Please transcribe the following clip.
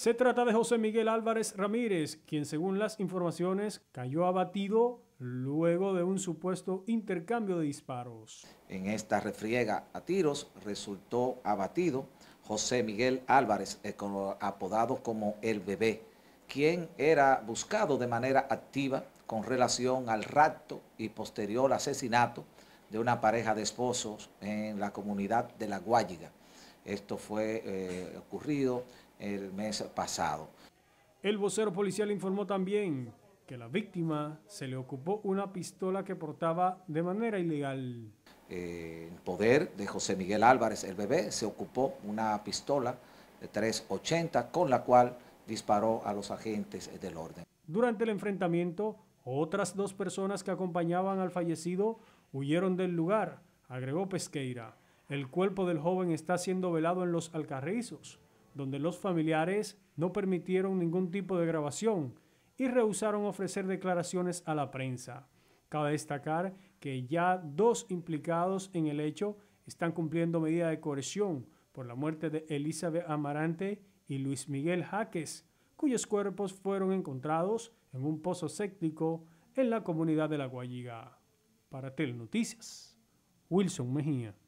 Se trata de José Miguel Álvarez Ramírez, quien según las informaciones cayó abatido luego de un supuesto intercambio de disparos. En esta refriega a tiros resultó abatido José Miguel Álvarez, eh, apodado como El Bebé, quien era buscado de manera activa con relación al rapto y posterior asesinato de una pareja de esposos en la comunidad de La Guayiga. Esto fue eh, ocurrido el mes pasado. El vocero policial informó también que la víctima se le ocupó una pistola que portaba de manera ilegal. En eh, poder de José Miguel Álvarez, el bebé, se ocupó una pistola de 380 con la cual disparó a los agentes del orden. Durante el enfrentamiento, otras dos personas que acompañaban al fallecido huyeron del lugar, agregó Pesqueira. El cuerpo del joven está siendo velado en los alcarrizos donde los familiares no permitieron ningún tipo de grabación y rehusaron ofrecer declaraciones a la prensa. Cabe destacar que ya dos implicados en el hecho están cumpliendo medida de coerción por la muerte de Elizabeth Amarante y Luis Miguel Jaques, cuyos cuerpos fueron encontrados en un pozo séptico en la comunidad de La Guayiga. Para Telenoticias, Wilson Mejía.